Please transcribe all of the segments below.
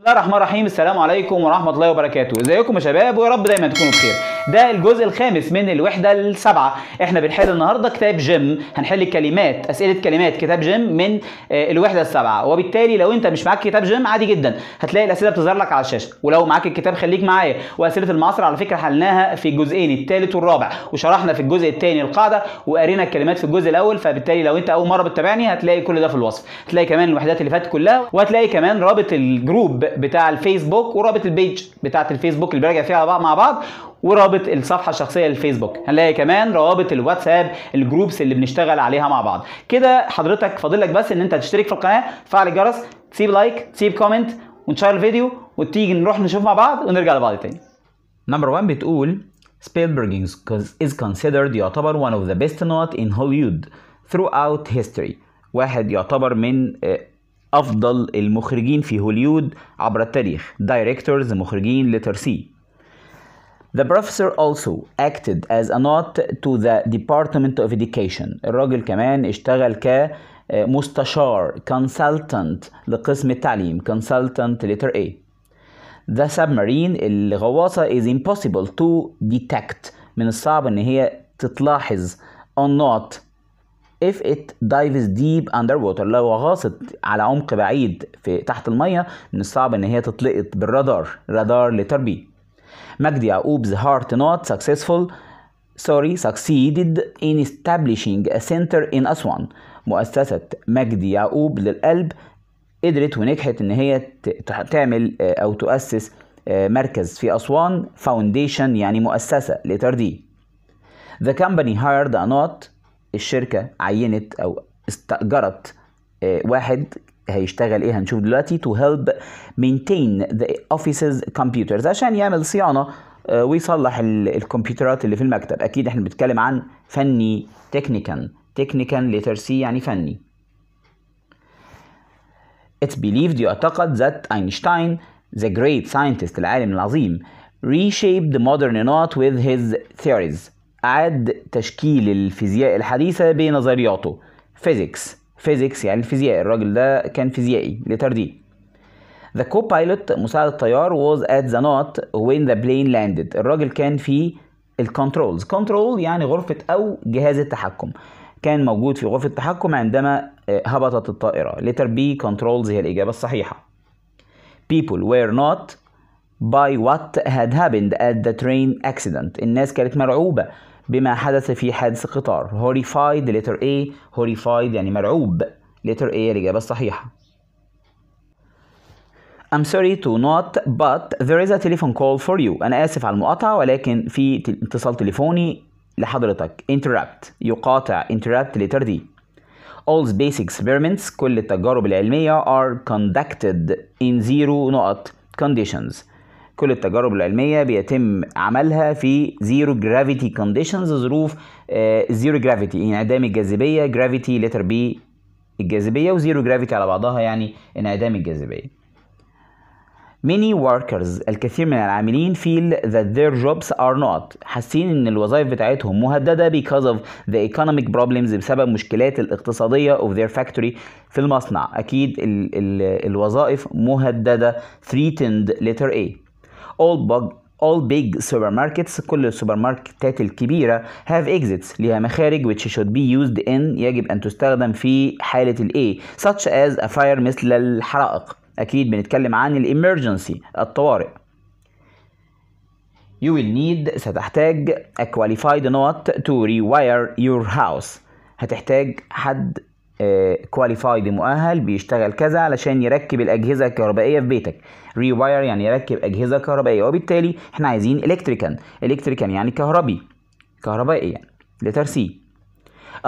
بسم الله الرحمن الرحيم السلام عليكم ورحمه الله وبركاته ازيكم يا شباب ويا رب دايما تكونوا بخير ده الجزء الخامس من الوحده السابعه احنا بنحل النهارده كتاب جيم هنحل الكلمات اسئله كلمات كتاب جيم من آه، الوحده السابعه وبالتالي لو انت مش معاك كتاب جيم عادي جدا هتلاقي الاسئله بتظهر لك على الشاشه ولو معاك الكتاب خليك معايا واسئله المعاصر على فكره حلناها في الجزئين الثالث والرابع وشرحنا في الجزء الثاني القاعده وقرينا الكلمات في الجزء الاول فبالتالي لو انت اول مره بتتابعني هتلاقي كل ده في الوصف هتلاقي كمان الوحدات اللي فاتت كلها وهتلاقي كمان رابط الجروب بتاع الفيسبوك ورابط البيج بتاعت الفيسبوك اللي براجع فيها مع بعض ورابط الصفحه الشخصيه للفيسبوك هنلاقي كمان روابط الواتساب الجروبس اللي بنشتغل عليها مع بعض كده حضرتك فاضلك بس ان انت تشترك في القناه فعل الجرس تسيب لايك تسيب كومنت ونشير الفيديو وتيجي نروح نشوف مع بعض ونرجع لبعض تاني نمبر 1 بتقول Spellberging is considered يعتبر one of the best not in Hollywood throughout history واحد يعتبر من آه، أفضل المخرجين في هوليود عبر التاريخ directors مخرجين لترسي The professor also acted as a not to the Department of Education. الراجل كمان اشتغل ك مستشار consultant لقسم التعليم consultant letter A. The submarine الغواصة is impossible to detect من الصعب ان هي تتلاحظ on not if it dives deep underwater لو غاصت على عمق بعيد في تحت المية من الصعب ان هي تتلقط بالرادار رادار لتربيه مجدي يعقوب's heart not successful sorry succeeded in establishing a center in Aswan مؤسسة مجدي يعقوب للقلب قدرت ونجحت ان هي تعمل آه، او تؤسس آه، مركز في أسوان فاونديشن يعني مؤسسة لتردي The company hired a الشركة عينت أو استأجرت آه، واحد هيشتغل ايه هنشوف دلوقتي to help maintain the office's computers عشان يعمل صيانه ويصلح الكمبيوترات اللي في المكتب اكيد احنا بنتكلم عن فني technical technical literacy يعني فني It's believed يعتقد that Einstein the great scientist العالم العظيم reshaped modern art with his theories أعاد تشكيل الفيزياء الحديثة بنظرياته physics فيزيكس يعني الفيزياء الراجل ده كان فيزيائي لتر The co-pilot مساعد الطيار was at the knot when the plane landed الراجل كان في الكنترولز كنترول يعني غرفة أو جهاز التحكم كان موجود في غرفة التحكم عندما آه، هبطت الطائرة letter B controls هي الإجابة الصحيحة people were not by what had happened at the train accident الناس كانت مرعوبة بما حدث في حادث القطار horrified letter A horrified يعني مرعوب letter A الإجابة الصحيحة I'm sorry to not but there is a telephone call for you أنا آسف على المقاطعة ولكن في اتصال تليفوني لحضرتك interrupt يقاطع interrupt letter D All basic experiments كل التجارب العلمية are conducted in zero نقط conditions كل التجارب العلميه بيتم عملها في زيرو جرافيتي كونديشنز ظروف زيرو آه، جرافيتي انعدام الجاذبيه جرافيتي لتر بي الجاذبيه وزيرو جرافيتي على بعضها يعني انعدام الجاذبيه many workers الكثير من العاملين feel that their jobs are not حاسين ان الوظائف بتاعتهم مهدده because of the economic problems بسبب مشكلات الاقتصاديه of their factory في المصنع اكيد ال ال الوظائف مهدده threatened letter A all bug all big supermarkets كل السوبر ماركتات الكبيرة have exits لها مخارج which should be used in يجب أن تستخدم في حالة الـ A such as a fire مثل الحرائق أكيد بنتكلم عن الـ emergency الطوارئ You will need ستحتاج a qualified note to rewire your house هتحتاج حد كواليفايد مؤهل بيشتغل كذا علشان يركب الاجهزه الكهربائيه في بيتك ريواير يعني يركب اجهزه كهربائيه وبالتالي احنا عايزين الكتريكال الكتريكال يعني كهربي كهربائي يعني سي C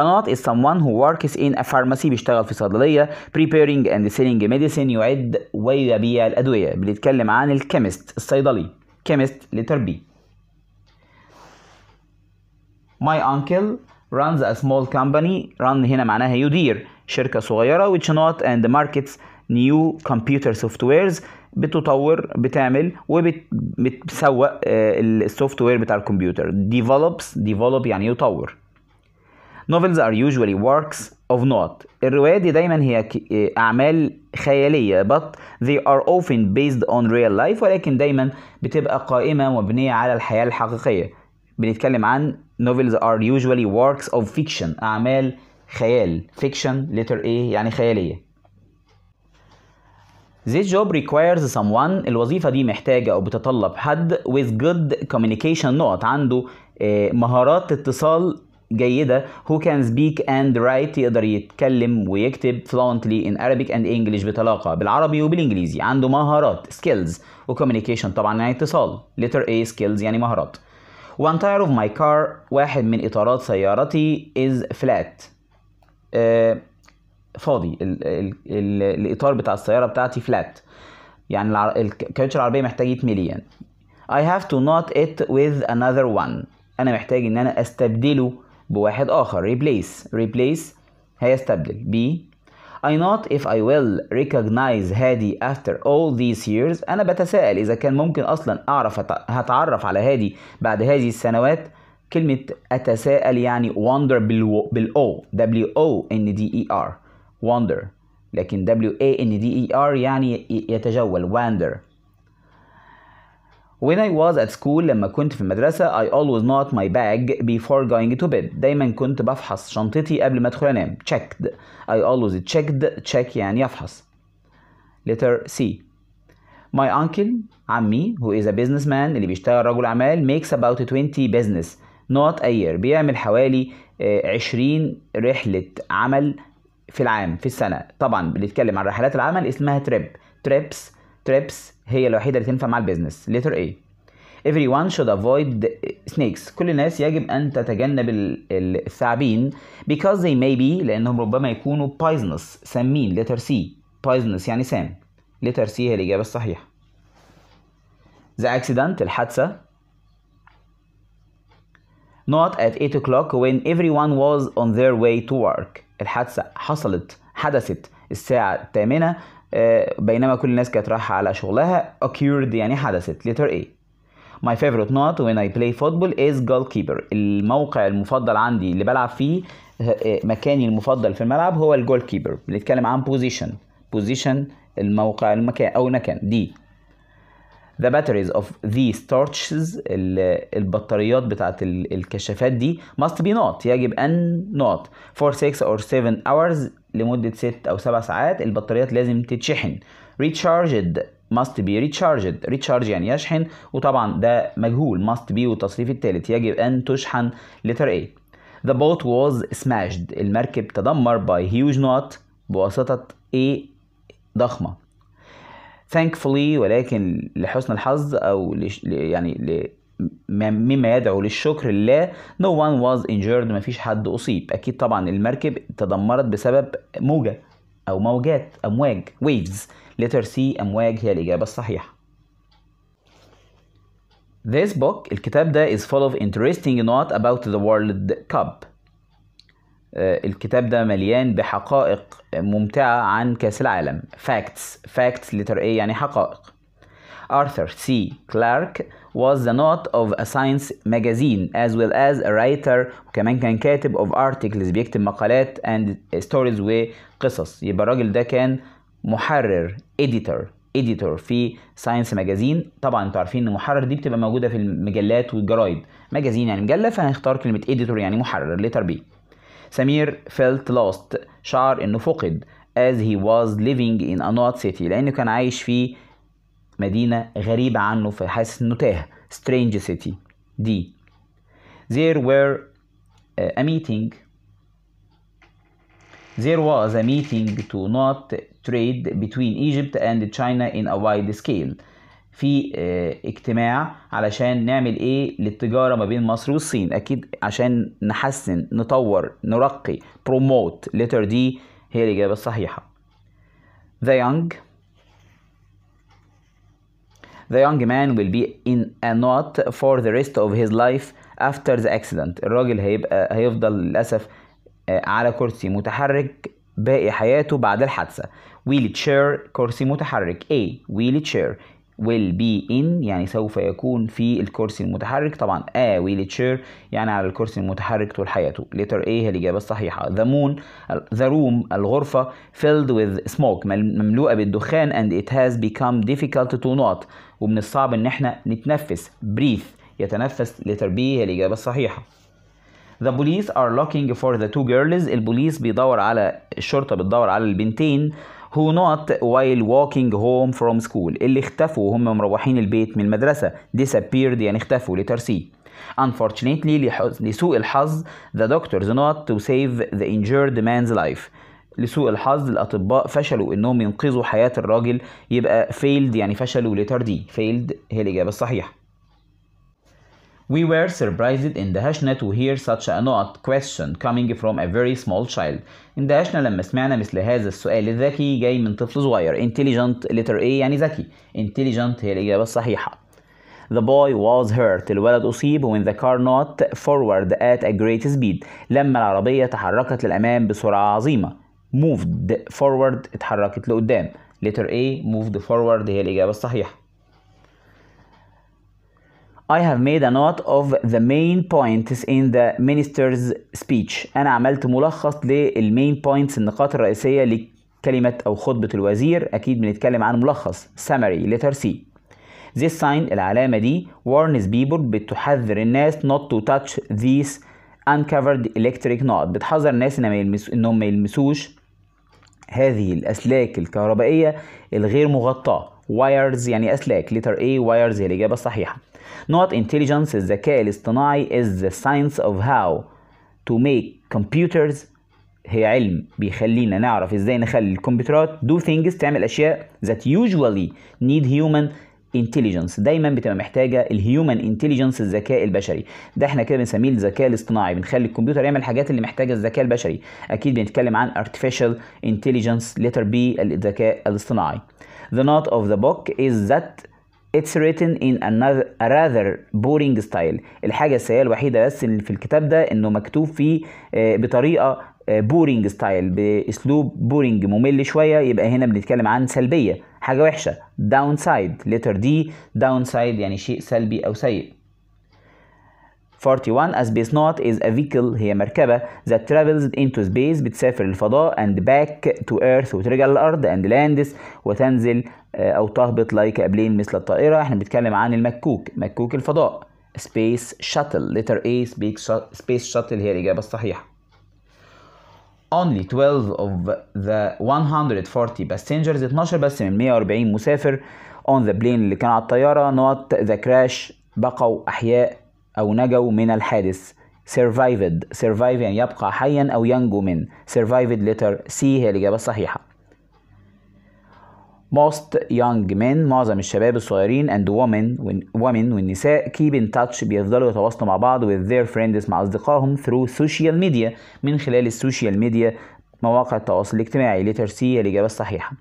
Anot is someone who works in a pharmacy بيشتغل في صيدلية preparing and selling medicine يعد ويبيع الأدوية بنتكلم عن الكيمست الصيدلي chemist letter B My uncle runs a small company run هنا معناها يدير شركة صغيرة which not and markets new computer softwares بتطور بتعمل وبتسوق آه، السوفت وير بتاع الكمبيوتر develops develop يعني يطور novels are usually works of not الرواية دي دايما هي آه، أعمال خيالية but they are often based on real life ولكن دايما بتبقى قائمة مبنية على الحياة الحقيقية بنتكلم عن novels are usually works of fiction أعمال خيال fiction letter A يعني خيالية This job requires someone الوظيفة دي محتاجة أو بتطلب حد with good communication not عنده مهارات اتصال جيدة who can speak and write يقدر يتكلم ويكتب fluently in Arabic and English بطلاقة بالعربي وبالإنجليزي عنده مهارات skills و communication طبعا يعني اتصال letter A skills يعني مهارات one tire of my car واحد من إطارات سيارتي is flat آه، فاضي ال ال ال الإطار بتاع السيارة بتاعتي flat يعني الع... الكاوتش العربية محتاج يتملي I have to not it with another one أنا محتاج إن أنا أستبدله بواحد آخر replace replace هيستبدل ب I not if I will recognize هادي after all these years أنا بتساءل إذا كان ممكن أصلا أعرف هتعرف على هادي بعد هذه السنوات كلمة أتساءل يعني wonder بالأو W O N D E R wonder لكن W A N D E R يعني يتجول wonder When I was at school لما كنت في المدرسة I always not my bag before going to bed دايما كنت بفحص شنطتي قبل ما ادخل انام checked I always checked check يعني افحص letter C My uncle عمي who is a businessman اللي بيشتغل رجل أعمال makes about 20 business not a year بيعمل حوالي 20 رحلة عمل في العام في السنة طبعا بنتكلم عن رحلات العمل اسمها trip trips تريبس هي الوحيده اللي تنفع مع البيزنس ليتر A everyone should avoid snakes كل الناس يجب ان تتجنب الثعابين because they may be لانهم ربما يكونوا poisonous سامين ليتر C poisonous يعني سام ليتر C هي الاجابه الصحيحه the accident الحادثه not at 8 o'clock when everyone was on their way to work الحادثه حصلت حدثت الساعة الثامنة آه، بينما كل الناس كانت رايحة على شغلها occurred يعني حدثت letter A My favorite not when I play football is goalkeeper الموقع المفضل عندي اللي بلعب فيه آه، آه، مكاني المفضل في الملعب هو الجول كيبر بنتكلم عن position position الموقع المكان او المكان دي the batteries of these torches البطاريات بتاعت الكشافات دي must be not يجب أن not for 6 or 7 hours لمدة 6 أو 7 ساعات البطاريات لازم تتشحن recharged must be recharged recharge يعني يشحن وطبعا ده مجهول must be والتصريف الثالث يجب أن تشحن letter A the boat was smashed المركب تدمر by huge knot بواسطة A ضخمة ثانكفولي ولكن لحسن الحظ او لش... يعني ل... مما يدعو للشكر لله no one was injured فيش حد أصيب أكيد طبعا المركب تدمرت بسبب موجة أو موجات أمواج waves letter C أمواج هي الإجابة الصحيحة This book الكتاب ده is full of interesting not about the World Cup آه، الكتاب ده مليان بحقائق ممتعة عن كأس العالم facts facts ايه يعني حقائق Arthur C. Clarke was the not of a science magazine as well as a writer وكمان كان كاتب of articles بيكتب مقالات and stories وقصص يبقى الراجل ده كان محرر editor editor في ساينس ماجازين طبعا انتوا عارفين ان محرر دي بتبقى موجوده في المجلات والجرايد ماجازين يعني مجله فهنختار كلمه editor يعني محرر B سمير felt lost شعر انه فقد as he was living in a not city لانه كان عايش في مدينة غريبة عنه فحاسس انه تاه strange city دي there were uh, a meeting there was a meeting to not trade between Egypt and China in a wide scale في آه، اجتماع علشان نعمل ايه للتجاره ما بين مصر والصين اكيد عشان نحسن نطور نرقي بروموت لتر دي هي الاجابه الصحيحه the young the young man will be in a knot for the rest of his life after the accident الراجل هيبقى هيفضل للاسف آه، على كرسي متحرك باقي حياته بعد الحادثة wheelchair كرسي متحرك A wheelchair will be in يعني سوف يكون في الكرسي المتحرك طبعا a wheelchair يعني على الكرسي المتحرك طول حياته letter A هي الإجابة الصحيحة the moon the room الغرفة filled with smoke مملوءة بالدخان and it has become difficult to not ومن الصعب إن احنا نتنفس breathe يتنفس letter B هي الإجابة الصحيحة The police are looking for the two girls البوليس بيدور على الشرطة بتدور على البنتين who not while walking home from school اللي اختفوا وهم مروحين البيت من المدرسة disappeared يعني اختفوا letter C unfortunately لسوء الحظ the doctors not to save the injured man's life لسوء الحظ الأطباء فشلوا إنهم ينقذوا حياة الراجل يبقى failed يعني فشلوا letter D failed هي الإجابة الصحيحة We were surprised اندهشنا to hear such an odd question coming from a very small child. اندهشنا لما سمعنا مثل هذا السؤال الذكي جاي من طفل صغير. Intelligent letter A يعني ذكي. Intelligent هي الإجابة الصحيحة. The boy was hurt. الولد أصيب when the car not forward at a great speed. لما العربية تحركت للأمام بسرعة عظيمة. Moved forward اتحركت لقدام. Letter A moved forward هي الإجابة الصحيحة. I have made a note of the main points in the minister's speech أنا عملت ملخص للمين points النقاط الرئيسية لكلمة أو خطبة الوزير أكيد بنتكلم عن ملخص summary letter C This sign العلامة دي warns people بتحذر الناس not to touch these uncovered electric knot بتحذر الناس إنهم يلمس إنهم ما يلمسوش هذه الأسلاك الكهربائية الغير مغطاة wires يعني أسلاك letter A wires هي الإجابة الصحيحة not intelligence الذكاء الاصطناعي is the science of how to make computers هي علم بيخلينا نعرف ازاي نخلي الكمبيوترات do things تعمل اشياء that usually need human intelligence دايما بتبقى محتاجه الهيومن انتليجنس الذكاء البشري ده احنا كده بنسميه الذكاء الاصطناعي بنخلي الكمبيوتر يعمل الحاجات اللي محتاجه الذكاء البشري اكيد بنتكلم عن artificial intelligence letter B الذكاء الاصطناعي the note of the book is that It's written in another a rather boring style الحاجة السيئة الوحيدة بس اللي في الكتاب ده انه مكتوب فيه آه، بطريقة بورينج آه، ستايل باسلوب بورينج ممل شوية يبقى هنا بنتكلم عن سلبية حاجة وحشة داون سايد لتر دي داون سايد يعني شيء سلبي او سيء 41 A not is a vehicle هي مركبة that travels into space بتسافر الفضاء and back to earth وترجع للأرض and lands وتنزل آه، أو تهبط لايك قبلين مثل الطائرة احنا بنتكلم عن المكوك مكوك الفضاء سبيس شاتل ليتر اي سبيس شاتل هي الإجابة الصحيحة only 12 of the 140 passengers 12 بس من 140 مسافر on the plane اللي كان على الطيارة not the crash بقوا أحياء أو نجوا من الحادث survived survive يعني يبقى حيا أو ينجو من survived letter C هي الإجابة الصحيحة most young men معظم الشباب الصغيرين and women women والنساء keep in touch بيفضلوا يتواصلوا مع بعض with their friends مع أصدقائهم through social media من خلال السوشيال ميديا مواقع التواصل الاجتماعي letter C هي الإجابة الصحيحة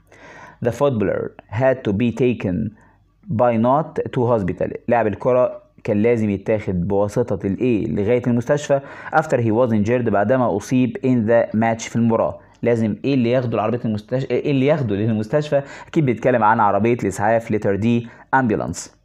the footballer had to be taken by not to hospital لاعب الكرة كان لازم يتاخد بواسطة الإيه لغاية المستشفى after he was injured بعدما أصيب in the match في المباراة لازم ايه اللي ياخده لعربيه المستشفى ايه اللي ياخده للمستشفى اكيد بيتكلم عن عربيه الاسعاف لتر دي امبولانس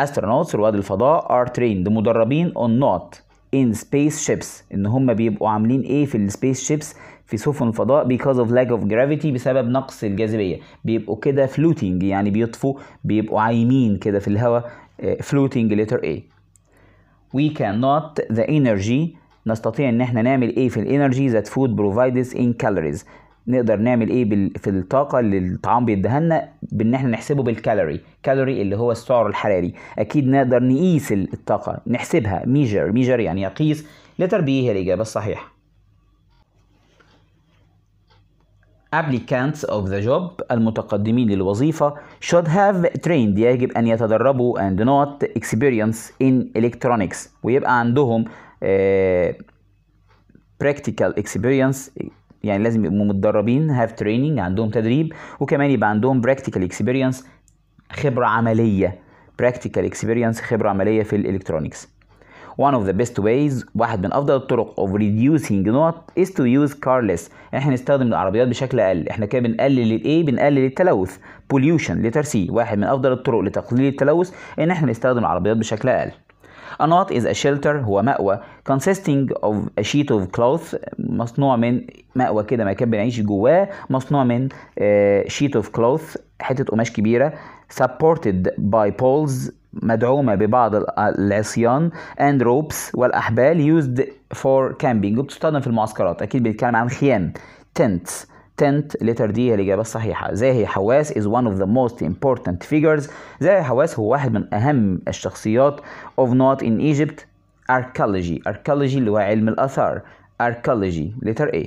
استرونوتس رواد الفضاء ار تريند مدربين اون نوت ان سبيس شيبس ان هم بيبقوا عاملين ايه في السبيس شيبس في سفن الفضاء because of lack of gravity بسبب نقص الجاذبيه بيبقوا كده فلوتنج يعني بيطفوا بيبقوا عايمين كده في الهواء فلوتنج لتر وي we cannot the energy نستطيع ان احنا نعمل ايه في الانرجي ذات فود بروفايدز ان كالوريز نقدر نعمل ايه بال... في الطاقه اللي الطعام بيديها لنا بان احنا نحسبه بالكالوري كالوري اللي هو السعر الحراري اكيد نقدر نقيس الطاقه نحسبها ميجر ميجر يعني يقيس لتر بي هي الاجابه الصحيحه applicants of the job المتقدمين للوظيفة should have trained يجب أن يتدربوا and not experience in electronics ويبقى عندهم براكتيكال اكسبيرينس يعني لازم يبقوا متدربين هاف تريننج عندهم تدريب وكمان يبقى عندهم براكتيكال اكسبيرينس خبره عمليه براكتيكال اكسبيرينس خبره عمليه في الالكترونكس one of the best ways واحد من افضل الطرق of reducing not is to use carless احنا نستخدم العربيات بشكل اقل احنا كده بنقلل الايه بنقلل التلوث pollution literacy واحد من افضل الطرق لتقليل التلوث ان احنا نستخدم العربيات بشكل اقل A knot is a shelter هو مأوى consisting of a sheet of cloth مصنوع من مأوى كده مكان بنعيش جواه مصنوع من آه, sheet of cloth حتة قماش كبيرة supported by poles مدعومة ببعض العصيان and ropes والأحبال used for camping وبتستخدم في المعسكرات أكيد بنتكلم عن خيام tents extent letter D هي الإجابة الصحيحة زاهي حواس is one of the most important figures زاهي حواس هو واحد من أهم الشخصيات of not in Egypt archaeology archaeology اللي هو علم الآثار archaeology letter A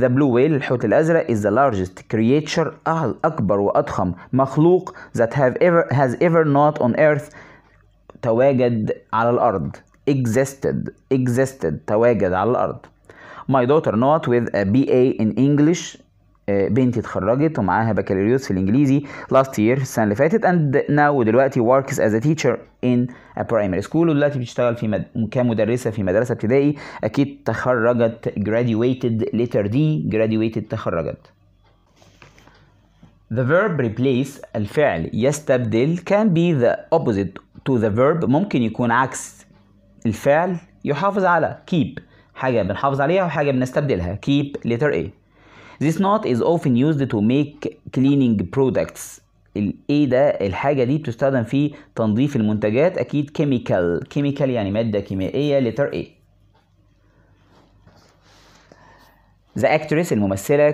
The blue whale الحوت الأزرق is the largest creature أهل أكبر وأضخم مخلوق that have ever has ever not on earth تواجد على الأرض existed existed تواجد على الأرض My daughter not with a BA in English آه، بنتي اتخرجت ومعاها بكالوريوس في الانجليزي لاست يير السنه اللي فاتت اند ناو دلوقتي وركس از a teacher ان a برايمري سكول ودلوقتي بتشتغل في مد... كمدرسه في مدرسه ابتدائي اكيد تخرجت graduated letter D graduated تخرجت The verb replace الفعل يستبدل can be the opposite to the verb ممكن يكون عكس الفعل يحافظ على keep حاجة بنحافظ عليها وحاجة بنستبدلها keep letter A This knot is often used to make cleaning products. The ده الحاجة دي بتستخدم في تنظيف المنتجات اكيد chemical chemical يعني مادة كيميائية letter The actress الممثلة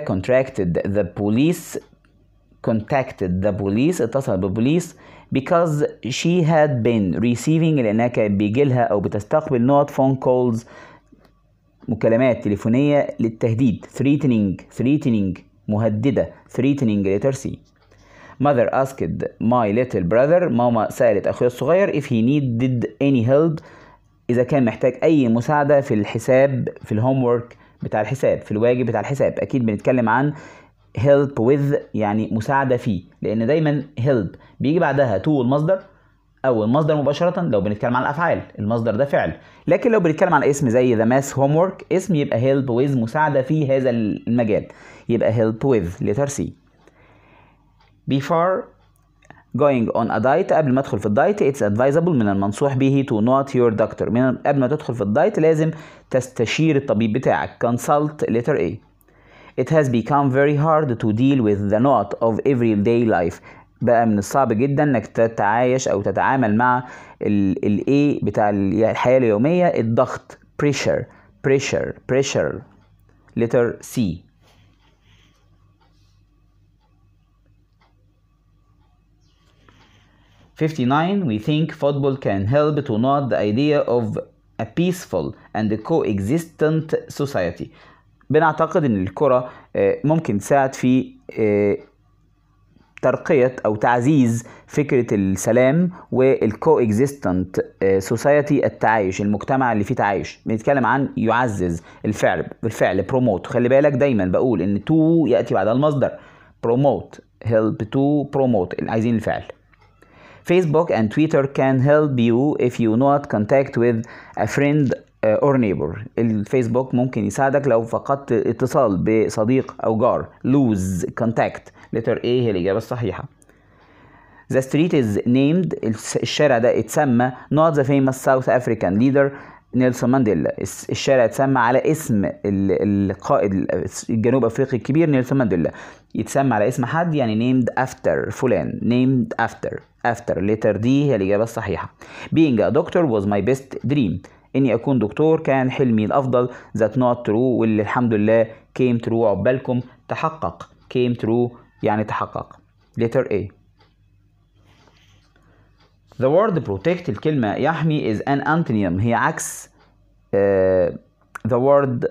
the police contacted the police اتصل بالبوليس because she had been receiving لانها كانت بيجيلها او بتستقبل not phone calls مكالمات تليفونية للتهديد threatening threatening مهددة threatening literacy mother asked my little brother ماما سألت أخويا الصغير if he needed any help إذا كان محتاج أي مساعدة في الحساب في الهومورك بتاع الحساب في الواجب بتاع الحساب أكيد بنتكلم عن help with يعني مساعدة فيه لأن دايما help بيجي بعدها to المصدر او المصدر مباشره لو بنتكلم عن الافعال المصدر ده فعل لكن لو بنتكلم عن اسم زي ذا ماس هوم ورك اسم يبقى هيلب ويز مساعده في هذا المجال يبقى هيلب ويز لتر سي before going on a diet قبل ما ادخل في الدايت it's advisable من المنصوح به to not your doctor من قبل ما تدخل في الدايت لازم تستشير الطبيب بتاعك consult letter A It has become very hard to deal with the knot of everyday life بقى من الصعب جدا انك تتعايش او تتعامل مع الايه بتاع الحياه اليوميه الضغط pressure pressure pressure letter C Fifty-nine. We think football can help to not the idea of a peaceful and coexistent society. بنعتقد ان الكره ممكن تساعد في ترقية أو تعزيز فكرة السلام والكو اكزيستنت سوسايتي التعايش المجتمع اللي فيه تعايش بنتكلم عن يعزز الفعل بالفعل بروموت خلي بالك دايما بقول ان تو يأتي بعد المصدر بروموت help to promote عايزين الفعل Facebook and Twitter can help you if you not contact with a friend آه، or neighbor الفيسبوك ممكن يساعدك لو فقدت اتصال بصديق او جار lose contact letter A هي الإجابة الصحيحة The street is named الشارع ده اتسمى not the famous South African leader نيلسون مانديلا الشارع اتسمى على اسم القائد الجنوب افريقي الكبير نيلسون مانديلا يتسمى على اسم حد يعني named after فلان named after after letter D هي الإجابة الصحيحة being a doctor was my best dream إني أكون دكتور كان حلمي الأفضل that not true واللي الحمد لله came true عقبالكم تحقق came true يعني تحقق letter A The word protect الكلمة يحمي is an antonym هي عكس uh, the word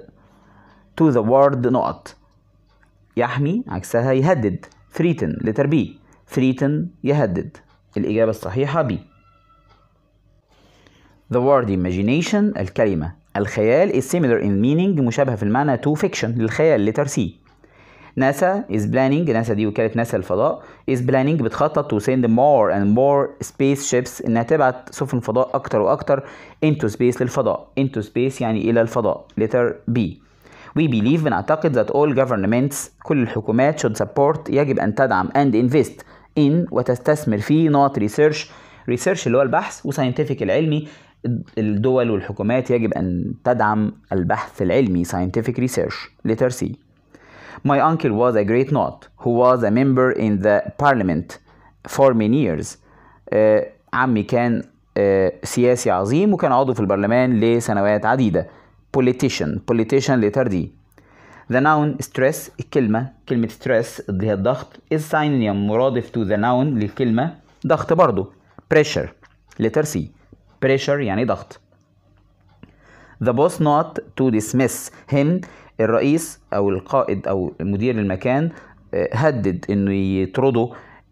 to the word not يحمي عكسها يهدد threaten letter B threaten يهدد الإجابة الصحيحة B The word imagination الكلمة الخيال is similar in meaning مشابهة في المعنى to fiction للخيال letter C ناسا is planning ناسا دي وكالة ناسا للفضاء is planning بتخطط to send more and more space ships انها تبعت سفن فضاء اكتر واكتر into space للفضاء into space يعني الى الفضاء letter B We believe بنعتقد that all governments كل الحكومات should support يجب أن تدعم and invest in وتستثمر في not research research اللي هو البحث وscientific العلمي الدول والحكومات يجب أن تدعم البحث العلمي scientific research letter C My uncle was a great knot who was a member in the parliament for many years. Uh, عمي كان uh, سياسي عظيم وكان عضو في البرلمان لسنوات عديدة. Politician, politician letter D. The noun stress الكلمة كلمة stress اللي هي الضغط is synonym مرادف to the noun للكلمة ضغط برضو. pressure letter C pressure يعني ضغط the boss not to dismiss him الرئيس او القائد او مدير المكان هدد انه يطرده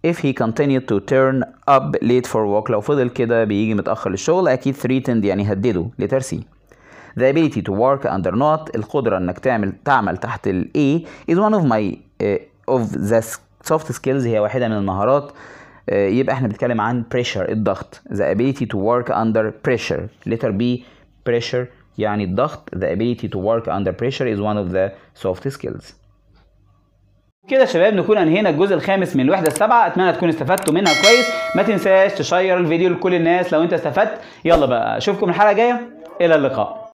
if he continued to turn up late for work لو فضل كده بيجي متأخر للشغل أكيد threatened يعني هدده لترسي The ability to work under not القدرة إنك تعمل تعمل تحت ال A is one of my uh, of the soft skills هي واحدة من المهارات uh, يبقى احنا بنتكلم عن pressure الضغط the ability to work under pressure letter B pressure يعني الضغط the ability to work under pressure is one of the soft skills كده يا شباب نكون انهينا الجزء الخامس من الوحده السابعه اتمنى تكونوا استفدتوا منها كويس ما تنساش تشير الفيديو لكل الناس لو انت استفدت يلا بقى اشوفكم الحلقه الجايه الى اللقاء